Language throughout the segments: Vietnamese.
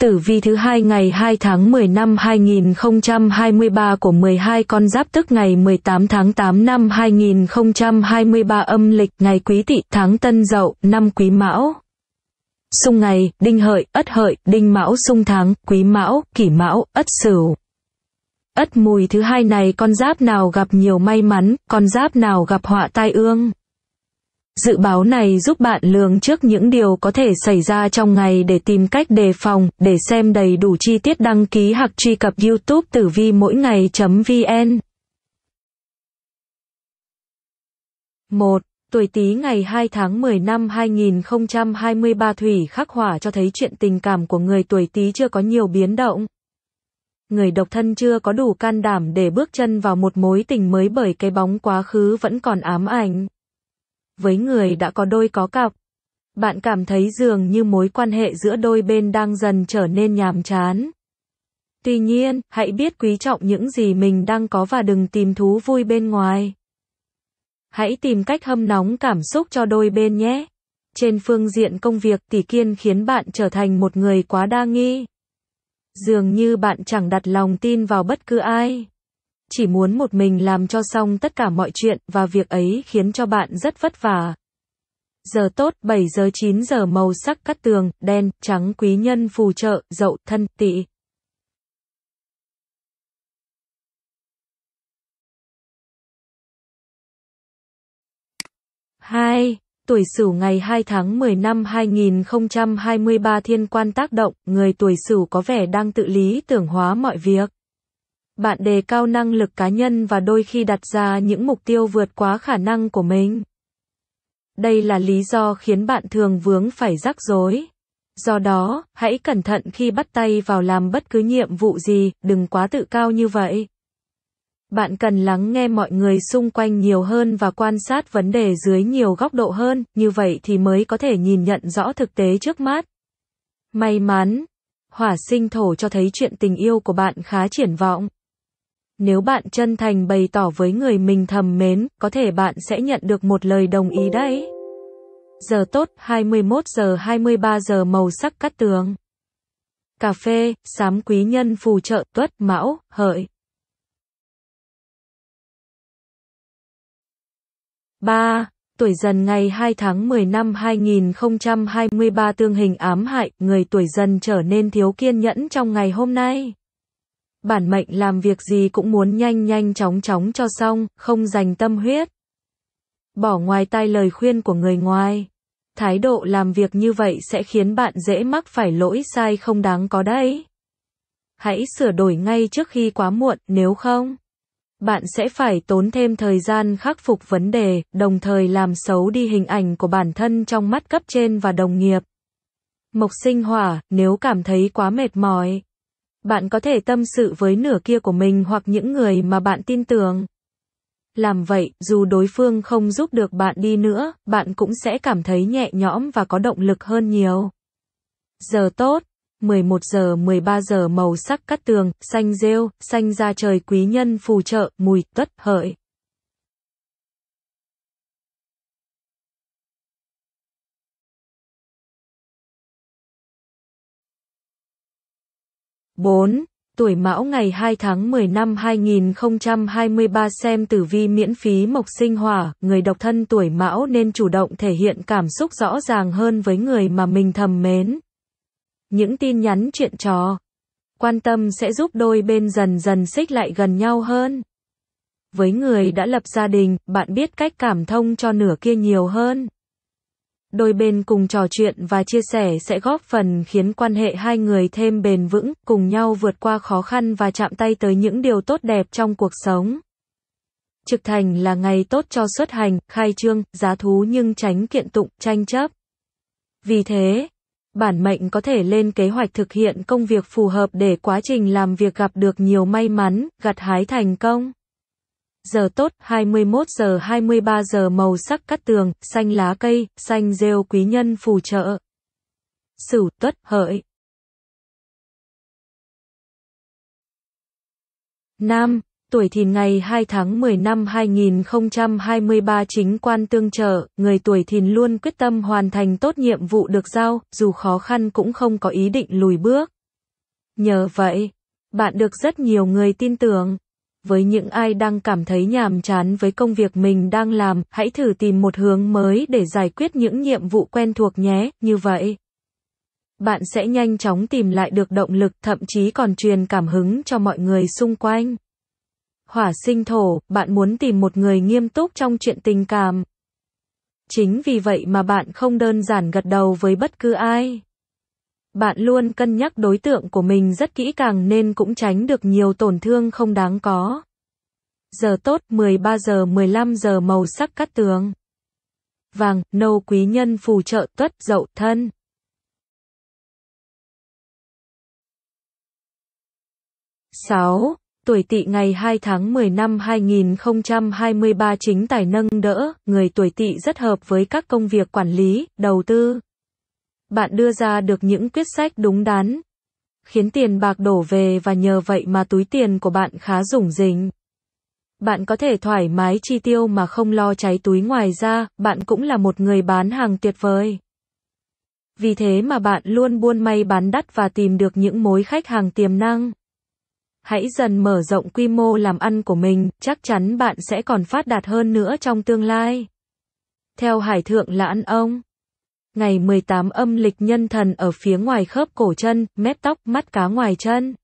Tử vi thứ hai ngày 2 tháng 10 năm 2023 của 12 con giáp tức ngày 18 tháng 8 năm 2023 âm lịch ngày Quý Tỵ tháng Tân Dậu năm Quý Mão. Xung ngày, Đinh Hợi, Ất Hợi, Đinh Mão xung tháng, Quý Mão, Kỷ Mão, Ất Sửu. Ất mùi thứ hai này con giáp nào gặp nhiều may mắn, con giáp nào gặp họa tai ương. Dự báo này giúp bạn lường trước những điều có thể xảy ra trong ngày để tìm cách đề phòng, để xem đầy đủ chi tiết đăng ký hoặc truy cập YouTube tử vi mỗi ngày.vn. 1. Tuổi Tý ngày 2 tháng 10 năm 2023 Thủy khắc hỏa cho thấy chuyện tình cảm của người tuổi Tý chưa có nhiều biến động. Người độc thân chưa có đủ can đảm để bước chân vào một mối tình mới bởi cái bóng quá khứ vẫn còn ám ảnh với người đã có đôi có cặp. Bạn cảm thấy dường như mối quan hệ giữa đôi bên đang dần trở nên nhàm chán. Tuy nhiên, hãy biết quý trọng những gì mình đang có và đừng tìm thú vui bên ngoài. Hãy tìm cách hâm nóng cảm xúc cho đôi bên nhé. Trên phương diện công việc tỷ kiên khiến bạn trở thành một người quá đa nghi. Dường như bạn chẳng đặt lòng tin vào bất cứ ai chỉ muốn một mình làm cho xong tất cả mọi chuyện và việc ấy khiến cho bạn rất vất vả. Giờ tốt 7 giờ 9 giờ màu sắc cắt tường, đen, trắng quý nhân phù trợ, dậu, thân, tỵ. hai Tuổi Sửu ngày 2 tháng 10 năm 2023 thiên quan tác động, người tuổi Sửu có vẻ đang tự lý tưởng hóa mọi việc bạn đề cao năng lực cá nhân và đôi khi đặt ra những mục tiêu vượt quá khả năng của mình. Đây là lý do khiến bạn thường vướng phải rắc rối. Do đó, hãy cẩn thận khi bắt tay vào làm bất cứ nhiệm vụ gì, đừng quá tự cao như vậy. Bạn cần lắng nghe mọi người xung quanh nhiều hơn và quan sát vấn đề dưới nhiều góc độ hơn, như vậy thì mới có thể nhìn nhận rõ thực tế trước mắt. May mắn, hỏa sinh thổ cho thấy chuyện tình yêu của bạn khá triển vọng. Nếu bạn chân thành bày tỏ với người mình thầm mến, có thể bạn sẽ nhận được một lời đồng ý đấy. Giờ tốt 21 giờ 23 giờ màu sắc cắt tường. Cà phê, sám quý nhân phù trợ tuất mão, hợi. 3. Tuổi dần ngày 2 tháng 10 năm 2023 tương hình ám hại, người tuổi dần trở nên thiếu kiên nhẫn trong ngày hôm nay bản mệnh làm việc gì cũng muốn nhanh nhanh chóng chóng cho xong, không dành tâm huyết. Bỏ ngoài tai lời khuyên của người ngoài. Thái độ làm việc như vậy sẽ khiến bạn dễ mắc phải lỗi sai không đáng có đấy. Hãy sửa đổi ngay trước khi quá muộn, nếu không, bạn sẽ phải tốn thêm thời gian khắc phục vấn đề, đồng thời làm xấu đi hình ảnh của bản thân trong mắt cấp trên và đồng nghiệp. Mộc sinh hỏa, nếu cảm thấy quá mệt mỏi, bạn có thể tâm sự với nửa kia của mình hoặc những người mà bạn tin tưởng. Làm vậy, dù đối phương không giúp được bạn đi nữa, bạn cũng sẽ cảm thấy nhẹ nhõm và có động lực hơn nhiều. Giờ tốt 11 giờ 13 giờ màu sắc cắt tường, xanh rêu, xanh da trời quý nhân phù trợ, mùi, tuất hợi. 4. Tuổi Mão ngày 2 tháng 10 năm 2023 xem tử vi miễn phí mộc sinh hỏa, người độc thân tuổi Mão nên chủ động thể hiện cảm xúc rõ ràng hơn với người mà mình thầm mến. Những tin nhắn chuyện trò, quan tâm sẽ giúp đôi bên dần dần xích lại gần nhau hơn. Với người đã lập gia đình, bạn biết cách cảm thông cho nửa kia nhiều hơn đôi bên cùng trò chuyện và chia sẻ sẽ góp phần khiến quan hệ hai người thêm bền vững, cùng nhau vượt qua khó khăn và chạm tay tới những điều tốt đẹp trong cuộc sống. Trực thành là ngày tốt cho xuất hành, khai trương, giá thú nhưng tránh kiện tụng, tranh chấp. Vì thế, bản mệnh có thể lên kế hoạch thực hiện công việc phù hợp để quá trình làm việc gặp được nhiều may mắn, gặt hái thành công giờ tốt 21 giờ 23 giờ màu sắc cắt tường, xanh lá cây, xanh rêu quý nhân phù trợ. Sửu tuất hợi. Nam, tuổi thìn ngày 2 tháng 10 năm 2023 chính quan tương trợ, người tuổi thìn luôn quyết tâm hoàn thành tốt nhiệm vụ được giao, dù khó khăn cũng không có ý định lùi bước. Nhờ vậy, bạn được rất nhiều người tin tưởng với những ai đang cảm thấy nhàm chán với công việc mình đang làm, hãy thử tìm một hướng mới để giải quyết những nhiệm vụ quen thuộc nhé, như vậy. Bạn sẽ nhanh chóng tìm lại được động lực, thậm chí còn truyền cảm hứng cho mọi người xung quanh. Hỏa sinh thổ, bạn muốn tìm một người nghiêm túc trong chuyện tình cảm. Chính vì vậy mà bạn không đơn giản gật đầu với bất cứ ai. Bạn luôn cân nhắc đối tượng của mình rất kỹ càng nên cũng tránh được nhiều tổn thương không đáng có. Giờ tốt 13 giờ 15 giờ màu sắc cắt tường. Vàng, nâu quý nhân phù trợ tuất dậu thân. sáu Tuổi tỵ ngày 2 tháng 10 năm 2023 chính tài nâng đỡ, người tuổi tỵ rất hợp với các công việc quản lý, đầu tư bạn đưa ra được những quyết sách đúng đắn, khiến tiền bạc đổ về và nhờ vậy mà túi tiền của bạn khá rủng rỉnh. Bạn có thể thoải mái chi tiêu mà không lo cháy túi ngoài ra, bạn cũng là một người bán hàng tuyệt vời. Vì thế mà bạn luôn buôn may bán đắt và tìm được những mối khách hàng tiềm năng. Hãy dần mở rộng quy mô làm ăn của mình, chắc chắn bạn sẽ còn phát đạt hơn nữa trong tương lai. Theo Hải Thượng Lãn Ông Ngày 18 âm lịch nhân thần ở phía ngoài khớp cổ chân, mép tóc, mắt cá ngoài chân.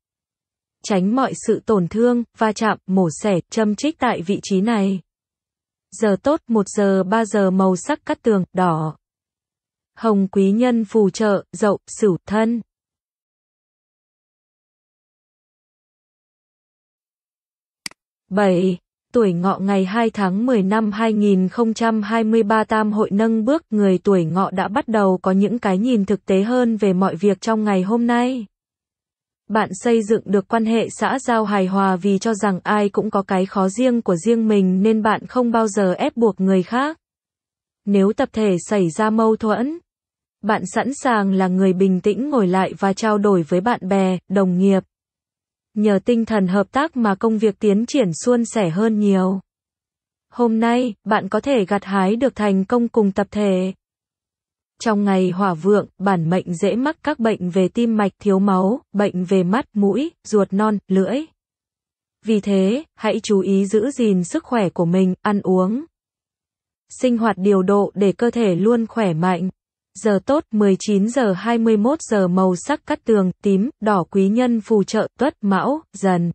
Tránh mọi sự tổn thương, va chạm, mổ xẻ, châm trích tại vị trí này. Giờ tốt 1 giờ 3 giờ màu sắc cắt tường, đỏ. Hồng quý nhân phù trợ, dậu, sửu, thân. bảy tuổi ngọ ngày 2 tháng 10 năm 2023 tam hội nâng bước người tuổi ngọ đã bắt đầu có những cái nhìn thực tế hơn về mọi việc trong ngày hôm nay. Bạn xây dựng được quan hệ xã giao hài hòa vì cho rằng ai cũng có cái khó riêng của riêng mình nên bạn không bao giờ ép buộc người khác. Nếu tập thể xảy ra mâu thuẫn, bạn sẵn sàng là người bình tĩnh ngồi lại và trao đổi với bạn bè, đồng nghiệp. Nhờ tinh thần hợp tác mà công việc tiến triển suôn sẻ hơn nhiều. Hôm nay, bạn có thể gặt hái được thành công cùng tập thể. Trong ngày hỏa vượng, bản mệnh dễ mắc các bệnh về tim mạch thiếu máu, bệnh về mắt, mũi, ruột non, lưỡi. Vì thế, hãy chú ý giữ gìn sức khỏe của mình, ăn uống. Sinh hoạt điều độ để cơ thể luôn khỏe mạnh giờ tốt 19 giờ 21 giờ màu sắc cắt tường, tím, đỏ quý nhân phù trợ, tuất, mão, dần.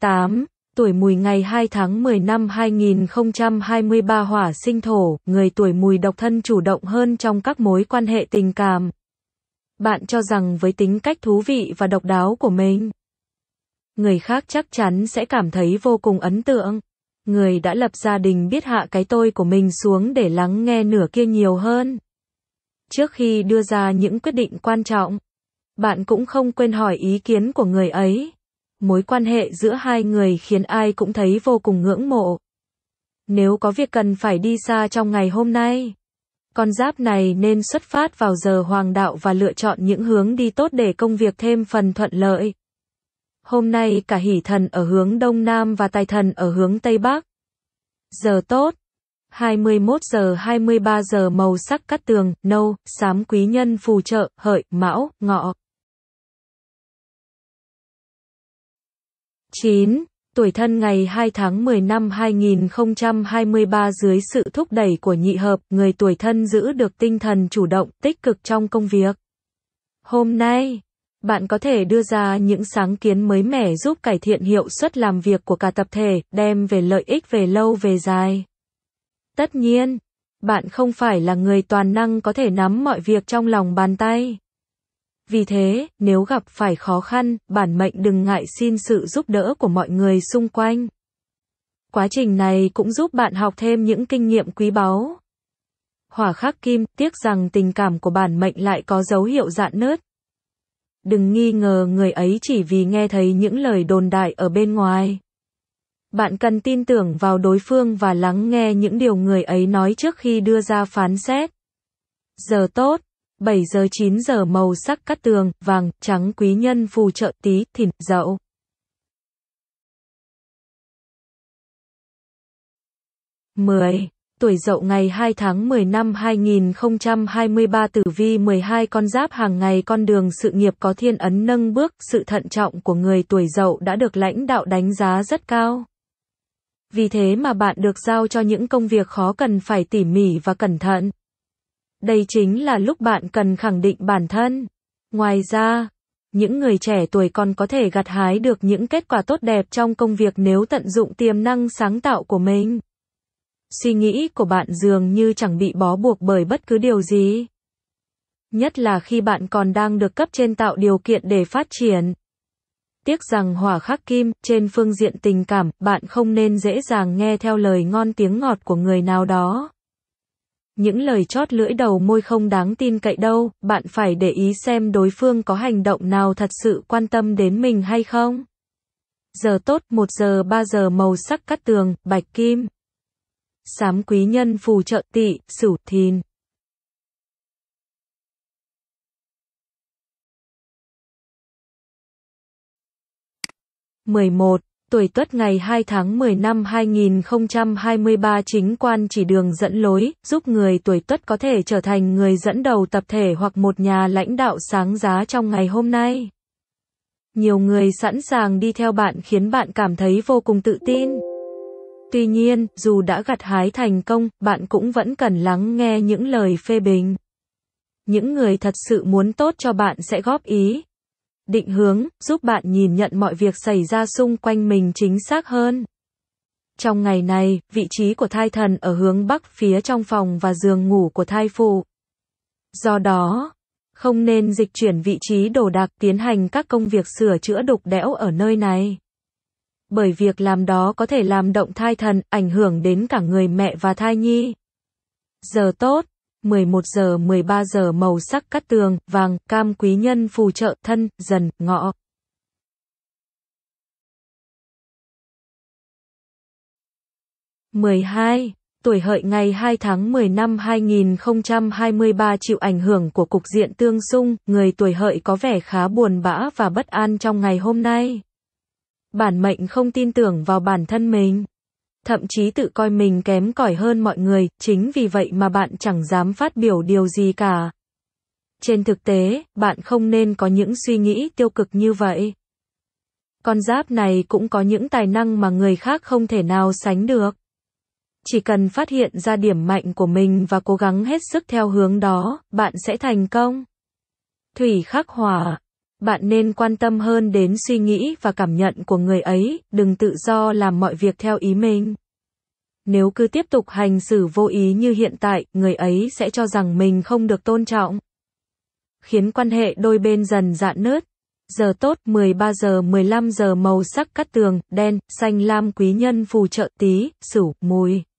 tám Tuổi mùi ngày 2 tháng 10 năm 2023 hỏa sinh thổ, người tuổi mùi độc thân chủ động hơn trong các mối quan hệ tình cảm. Bạn cho rằng với tính cách thú vị và độc đáo của mình, người khác chắc chắn sẽ cảm thấy vô cùng ấn tượng người đã lập gia đình biết hạ cái tôi của mình xuống để lắng nghe nửa kia nhiều hơn. Trước khi đưa ra những quyết định quan trọng, bạn cũng không quên hỏi ý kiến của người ấy. Mối quan hệ giữa hai người khiến ai cũng thấy vô cùng ngưỡng mộ. Nếu có việc cần phải đi xa trong ngày hôm nay, con giáp này nên xuất phát vào giờ hoàng đạo và lựa chọn những hướng đi tốt để công việc thêm phần thuận lợi. Hôm nay cả hỷ thần ở hướng Đông Nam và tài thần ở hướng Tây Bắc. Giờ tốt. 21 giờ 23 giờ màu sắc cắt tường, nâu, xám quý nhân phù trợ, hợi, mão, ngọ. 9. Tuổi thân ngày 2 tháng 10 năm 2023 dưới sự thúc đẩy của nhị hợp, người tuổi thân giữ được tinh thần chủ động, tích cực trong công việc. Hôm nay bạn có thể đưa ra những sáng kiến mới mẻ giúp cải thiện hiệu suất làm việc của cả tập thể, đem về lợi ích về lâu về dài. Tất nhiên, bạn không phải là người toàn năng có thể nắm mọi việc trong lòng bàn tay. Vì thế, nếu gặp phải khó khăn, bản mệnh đừng ngại xin sự giúp đỡ của mọi người xung quanh. Quá trình này cũng giúp bạn học thêm những kinh nghiệm quý báu. Hỏa khắc kim, tiếc rằng tình cảm của bản mệnh lại có dấu hiệu dạn nứt đừng nghi ngờ người ấy chỉ vì nghe thấy những lời đồn đại ở bên ngoài. Bạn cần tin tưởng vào đối phương và lắng nghe những điều người ấy nói trước khi đưa ra phán xét. Giờ tốt, 7 giờ 9 giờ màu sắc cắt tường, vàng, trắng quý nhân phù trợ tí, thìn, dậu. mười tuổi dậu ngày 2 tháng 10 năm 2023 tử vi 12 con giáp hàng ngày con đường sự nghiệp có thiên ấn nâng bước, sự thận trọng của người tuổi dậu đã được lãnh đạo đánh giá rất cao. Vì thế mà bạn được giao cho những công việc khó cần phải tỉ mỉ và cẩn thận. Đây chính là lúc bạn cần khẳng định bản thân. Ngoài ra, những người trẻ tuổi còn có thể gặt hái được những kết quả tốt đẹp trong công việc nếu tận dụng tiềm năng sáng tạo của mình suy nghĩ của bạn dường như chẳng bị bó buộc bởi bất cứ điều gì. Nhất là khi bạn còn đang được cấp trên tạo điều kiện để phát triển. Tiếc rằng hỏa khắc kim, trên phương diện tình cảm, bạn không nên dễ dàng nghe theo lời ngon tiếng ngọt của người nào đó. Những lời chót lưỡi đầu môi không đáng tin cậy đâu, bạn phải để ý xem đối phương có hành động nào thật sự quan tâm đến mình hay không. Giờ tốt 1 giờ 3 giờ màu sắc cắt tường, bạch kim sám quý nhân phù trợ tỵ, sửu thìn. mười một Tuổi Tuất ngày hai tháng mười năm 2023 chính quan chỉ đường dẫn lối, giúp người tuổi Tuất có thể trở thành người dẫn đầu tập thể hoặc một nhà lãnh đạo sáng giá trong ngày hôm nay. Nhiều người sẵn sàng đi theo bạn khiến bạn cảm thấy vô cùng tự tin. Tuy nhiên, dù đã gặt hái thành công, bạn cũng vẫn cần lắng nghe những lời phê bình. Những người thật sự muốn tốt cho bạn sẽ góp ý, định hướng, giúp bạn nhìn nhận mọi việc xảy ra xung quanh mình chính xác hơn. Trong ngày này, vị trí của thai thần ở hướng bắc phía trong phòng và giường ngủ của thai phụ. Do đó, không nên dịch chuyển vị trí đồ đạc tiến hành các công việc sửa chữa đục đẽo ở nơi này bởi việc làm đó có thể làm động thai thần, ảnh hưởng đến cả người mẹ và thai nhi. Giờ tốt, 11 giờ 13 giờ màu sắc cắt tường, vàng, cam quý nhân phù trợ, thân, dần, ngọ. mười hai tuổi hợi ngày 2 tháng 10 năm 2023 chịu ảnh hưởng của cục diện tương xung, người tuổi hợi có vẻ khá buồn bã và bất an trong ngày hôm nay bản mệnh không tin tưởng vào bản thân mình. Thậm chí tự coi mình kém cỏi hơn mọi người, chính vì vậy mà bạn chẳng dám phát biểu điều gì cả. Trên thực tế, bạn không nên có những suy nghĩ tiêu cực như vậy. Con giáp này cũng có những tài năng mà người khác không thể nào sánh được. Chỉ cần phát hiện ra điểm mạnh của mình và cố gắng hết sức theo hướng đó, bạn sẽ thành công. Thủy khắc hỏa, bạn nên quan tâm hơn đến suy nghĩ và cảm nhận của người ấy, đừng tự do làm mọi việc theo ý mình. Nếu cứ tiếp tục hành xử vô ý như hiện tại, người ấy sẽ cho rằng mình không được tôn trọng. Khiến quan hệ đôi bên dần dạn nứt. Giờ tốt 13 giờ 15 giờ màu sắc cắt tường, đen, xanh lam quý nhân phù trợ tí, sửu, mùi.